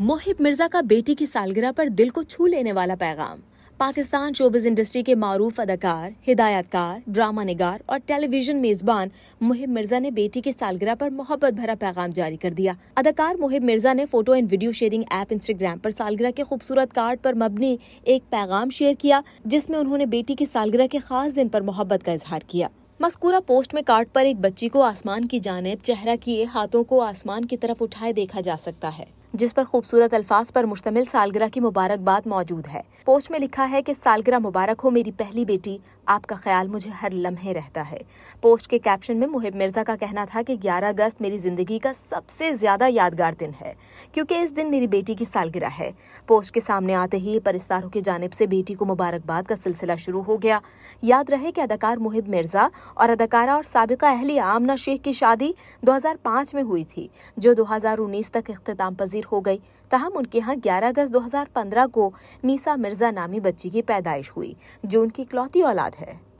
मोहिब मिर्जा का बेटी की सालगिरह पर दिल को छू लेने वाला पैगाम पाकिस्तान शोबिज इंडस्ट्री के मारूफ अदाकार हिदायतकार ड्रामा निगार और टेलीविजन मेजबान मुहिब मिर्जा ने बेटी की सालगिरह पर मोहब्बत भरा पैगाम जारी कर दिया अदाकार मुहिब मिर्जा ने photo and video sharing app Instagram पर सालगिरह के खूबसूरत कार्ड पर मबनी एक पैगाम शेयर किया जिसमें उन्होंने बेटी की सालगिरह के खास दिन पर मोहब्बत का इजहार किया मस्कूरा पोस्ट में कार्ड पर एक बच्ची को आसमान की जानब चेहरा किए हाथों को आसमान की तरफ उठाए देखा जा सकता है जिस पर खूबसूरत अल्फाज पर मुश्तमिल सालगिरह की मुबारकबाद मौजूद है पोस्ट में लिखा है कि सालगिरह मुबारक हो मेरी पहली बेटी आपका ख्याल मुझे हर लम्हे रहता है पोस्ट के कैप्शन में मुहिब मिर्जा का कहना था कि 11 अगस्त मेरी जिंदगी का सबसे ज्यादा यादगार दिन है क्योंकि इस दिन मेरी बेटी की सालगिरह है पोस्ट के सामने आते ही परिस्तारों की जानब से बेटी को मुबारकबाद का सिलसिला शुरू हो गया याद रहे कि अदाकार मुहिब मिर्जा और अदाकारा और सबका अहली आमना शेख की शादी दो में हुई थी जो दो तक अख्ताम पजीर तब्दील हो गई तहम उनके यहाँ 11 अगस्त 2015 को मीसा मिर्जा नामी बच्ची की पैदाइश हुई जो उनकी इकलौती औलाद है